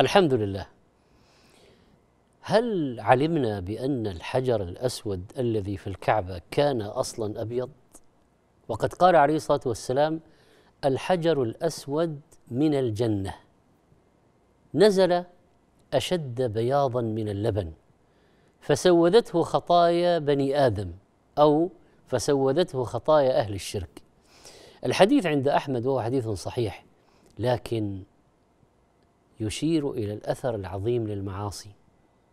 الحمد لله هل علمنا بأن الحجر الأسود الذي في الكعبة كان أصلا أبيض؟ وقد قال عليه الصلاة والسلام الحجر الأسود من الجنة نزل أشد بياضا من اللبن فسودته خطايا بني آدم أو فسودته خطايا أهل الشرك الحديث عند أحمد وهو حديث صحيح لكن يشير الى الاثر العظيم للمعاصي